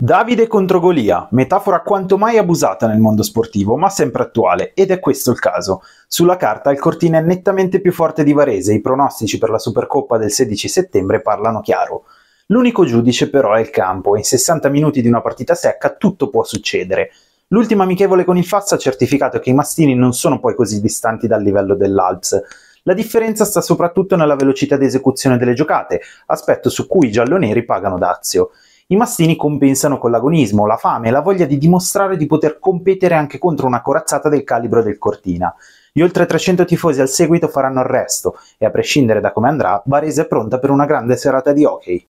Davide contro Golia, metafora quanto mai abusata nel mondo sportivo, ma sempre attuale, ed è questo il caso. Sulla carta il Cortina è nettamente più forte di Varese, i pronostici per la Supercoppa del 16 settembre parlano chiaro. L'unico giudice però è il campo, e in 60 minuti di una partita secca tutto può succedere. L'ultima amichevole con il Fassa ha certificato che i mastini non sono poi così distanti dal livello dell'Alps, la differenza sta soprattutto nella velocità di esecuzione delle giocate, aspetto su cui i gialloneri pagano dazio. I mastini compensano con l'agonismo, la fame e la voglia di dimostrare di poter competere anche contro una corazzata del calibro del Cortina. Gli oltre 300 tifosi al seguito faranno il resto e a prescindere da come andrà, Varese è pronta per una grande serata di hockey.